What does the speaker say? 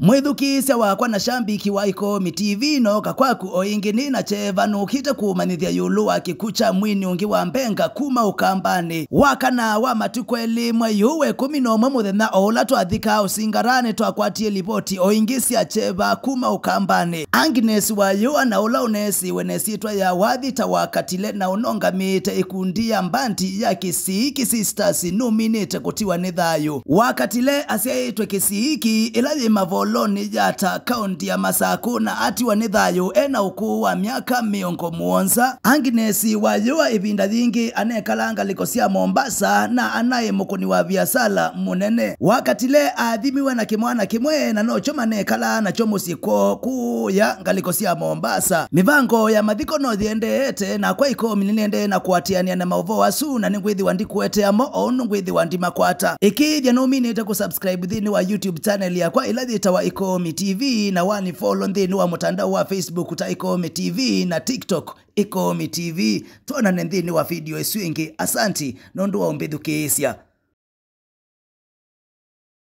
mwithuki wakwa na shambiki wa ikomi tv nooka kwaku o ingi ninacheva nuukite kuumanithia yulu wa kikucha mwini ungi wa mbenga kuma ukambani wakana wa matuku elimwe yuwe kumi nomwe muthenya o ula twathika usingarani twakwatie livoti o ingi ciacheva kuma ukambani anginesi wa yua na ula unesiwe nesitwa ya wathita wa katile na unongamite ikundi ya mbandi ya kisiiki sisters numinite kutiwa ni thayu wakatile asiaitwe kisiiki ila yimavola koloni yata kaunti ya masaku na atiwa ni thayu ena ukuu wa myaka miongo muonza anginesi wayua ibinda yingi anekala ngaliko cia mombasa na anaye mukuni wa biasala munene wakatile athimiwe na kimwana kimwe na nocho manekala nacho musiko kuu kuya ngalikosia mombasa mivango ya mathiko na nakwa ikomi ninende na kuatiania na mauvo asu na ningwithiwa ndikueteamo ou ningwithiwa ndimakwata ikithia numinite kusubscribe thini wa youtube channel yakwa ila wa ikomi tv na wani follow thini wa mutandao wa facebook ta ikomi tv na tiktok ikomi tv twonane nthini wa video isu ingi asanti nondu waumbi thukiisya